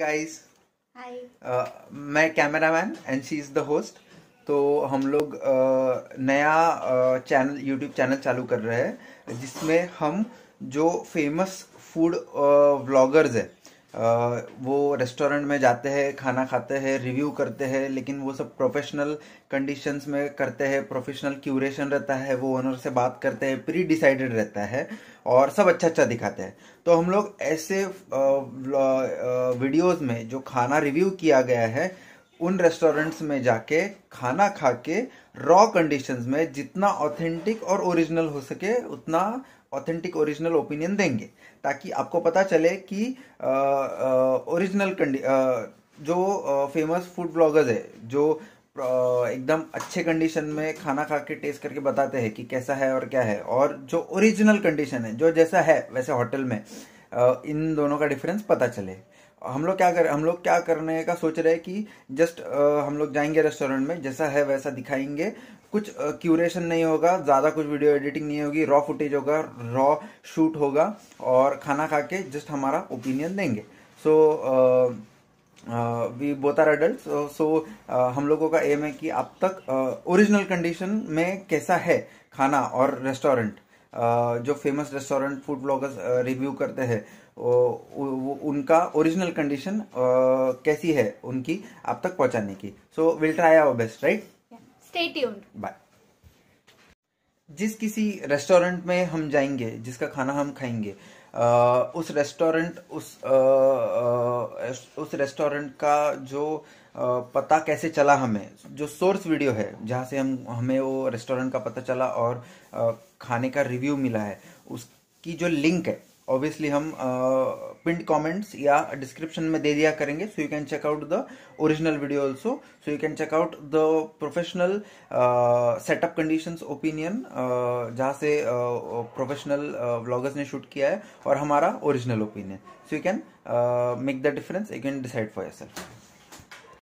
guys hi uh, मैं cameraman and she is the host तो हम लोग uh, नया चैनल यूट्यूब चैनल चालू कर रहे हैं जिसमें हम जो फेमस फूड व्लॉगर्स है वो रेस्टोरेंट में जाते हैं खाना खाते हैं रिव्यू करते हैं लेकिन वो सब प्रोफेशनल कंडीशंस में करते हैं प्रोफेशनल क्यूरेशन रहता है वो ओनर से बात करते हैं प्री डिसाइडेड रहता है और सब अच्छा अच्छा दिखाते हैं तो हम लोग ऐसे वीडियोस में जो खाना रिव्यू किया गया है उन रेस्टोरेंट्स में जाके खाना खा के रॉ कंडीशंस में जितना ऑथेंटिक और ओरिजिनल हो सके उतना ऑथेंटिक ओरिजिनल ओपिनियन देंगे ताकि आपको पता चले कि ओरिजिनल जो फेमस फूड ब्लॉगर्स है जो एकदम अच्छे कंडीशन में खाना खा के टेस्ट करके बताते हैं कि कैसा है और क्या है और जो ओरिजिनल कंडीशन है जो जैसा है वैसे होटल में इन दोनों का डिफरेंस पता चले हम लोग क्या कर हम लोग क्या करने का सोच रहे हैं कि जस्ट आ, हम लोग जाएंगे रेस्टोरेंट में जैसा है वैसा दिखाएंगे कुछ क्यूरेशन नहीं होगा ज़्यादा कुछ वीडियो एडिटिंग नहीं होगी रॉ फुटेज होगा रॉ शूट होगा और खाना खा के जस्ट हमारा ओपिनियन देंगे so so, we both are adult सो हम लोगों का एम है कि अब तक ओरिजिनल uh, कंडीशन में कैसा है खाना और रेस्टोरेंट जो famous restaurant food bloggers review करते हैं उनका ओरिजिनल कंडीशन कैसी है उनकी आप तक पहुंचाने की so will try our best right stay tuned bye जिस किसी रेस्टोरेंट में हम जाएंगे जिसका खाना हम खाएंगे उस रेस्टोरेंट उस आ, उस रेस्टोरेंट का जो पता कैसे चला हमें जो सोर्स वीडियो है जहाँ से हम हमें वो रेस्टोरेंट का पता चला और खाने का रिव्यू मिला है उसकी जो लिंक है ऑब्वियसली हम पिंड uh, कमेंट्स या डिस्क्रिप्शन में दे दिया करेंगे so you can check out the original video also so you can check out the professional setup condition opinion जहाँ से प्रोफेशनल uh, व्लॉगर्स uh, ने शूट किया है और हमारा original opinion so you can make the difference you can decide for your self